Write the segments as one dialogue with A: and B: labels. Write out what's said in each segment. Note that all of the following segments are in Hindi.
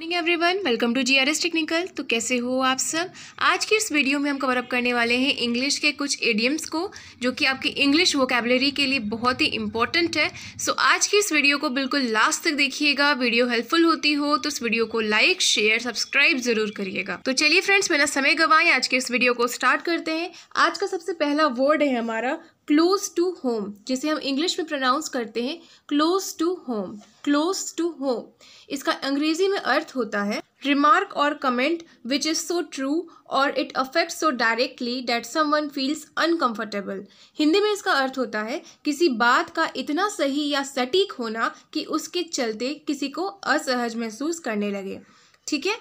A: Morning one welcome to S technical तो कैसे हो आप सब आज की इस वीडियो में हम कवर अप करने वाले हैं इंग्लिश के कुछ एडियम्स को जो कि आपकी इंग्लिश वोकेबलरी के लिए बहुत ही इंपॉर्टेंट है सो so, आज की इस वीडियो को बिल्कुल लास्ट तक देखिएगा वीडियो हेल्पफुल होती हो तो इस वीडियो को लाइक शेयर सब्सक्राइब जरूर करिएगा तो चलिए फ्रेंड्स मेरा समय गवाएं आज के इस वीडियो को स्टार्ट करते हैं आज का सबसे पहला वर्ड है हमारा क्लोज टू होम जिसे हम इंग्लिश में प्रोनाउंस करते हैं close to home close to home इसका अंग्रेजी में अर्थ होता है रिमार्क और comment which is so true और it affect so directly that someone feels uncomfortable Hindi में इसका अर्थ होता है किसी बात का इतना सही या सटीक होना कि उसके चलते किसी को असहज महसूस करने लगे ठीक है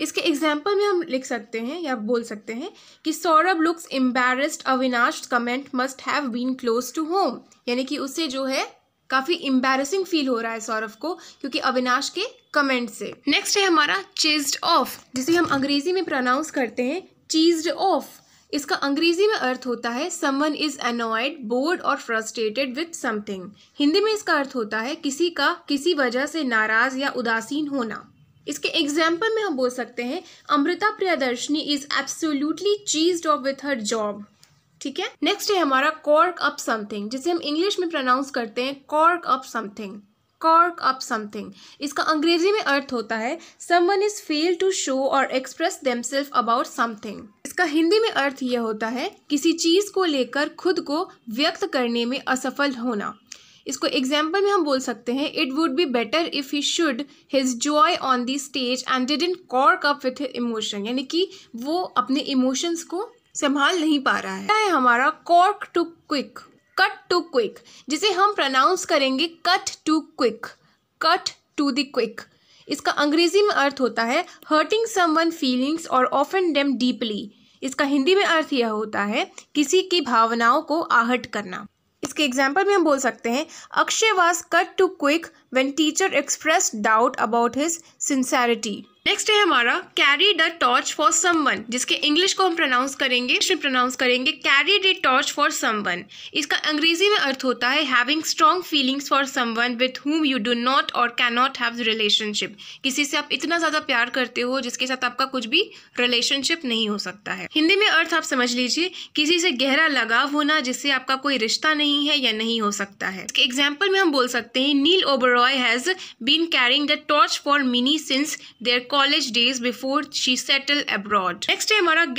A: इसके एग्जाम्पल में हम लिख सकते हैं या बोल सकते हैं कि Saurabh looks embarrassed Avinash comment must have been close to home यानी कि उससे जो है काफ़ी एम्बेरसिंग फील हो रहा है सौरभ को क्योंकि अविनाश के कमेंट से नेक्स्ट है हमारा चेज्ड ऑफ जिसे हम अंग्रेजी में प्रोनाउंस करते हैं चीज्ड ऑफ इसका अंग्रेजी में अर्थ होता है समवन इज अनॉयड बोर्ड और फ्रस्ट्रेटेड विथ समथिंग हिंदी में इसका अर्थ होता है किसी का किसी वजह से नाराज या उदासीन होना इसके एग्जाम्पल में हम बोल सकते हैं Amrita Priyadarshini is absolutely cheesed off with her job ठीक है नेक्स्ट है हमारा कॉर्क अप समथिंग जिसे हम इंग्लिश में प्रोनाउंस करते हैं cork up something cork up something इसका अंग्रेजी में अर्थ होता है someone is fail to show और express themselves about something इसका हिंदी में अर्थ यह होता है किसी चीज को लेकर खुद को व्यक्त करने में असफल होना इसको एग्जाम्पल में हम बोल सकते हैं it would be better if he should his joy on the stage and in cork up with emotion यानी कि वो अपने इमोशंस को संभाल नहीं पा रहा है, है हमारा cork to quick cut to quick जिसे हम प्रनाउंस करेंगे cut to quick cut to the quick इसका अंग्रेजी में अर्थ होता है हर्टिंग समवन फीलिंग्स और ऑफन डेम डीपली इसका हिंदी में अर्थ यह होता है किसी की भावनाओं को आहट करना इसके एग्जाम्पल में हम बोल सकते हैं Akshay was cut to quick when teacher express doubt about his sincerity next है हमारा carry the torch for someone जिसके इंग्लिश को हम प्रोनाउंस करेंगे इसमें प्रोनाउंस करेंगे carry the torch for someone इसका अंग्रेजी में अर्थ होता है having strong feelings for someone with whom you do not और कैन नॉट हैव रिलेशनशिप किसी से आप इतना ज़्यादा प्यार करते हो जिसके साथ आपका कुछ भी रिलेशनशिप नहीं हो सकता है हिंदी में अर्थ आप समझ लीजिए किसी से गहरा लगाव होना जिससे आपका कोई रिश्ता नहीं है या नहीं हो सकता है इसके एग्जाम्पल में हम बोल सकते हैं Neil Oberoi has been carrying the torch for Mini since their college days before she settled abroad. Next time हमारा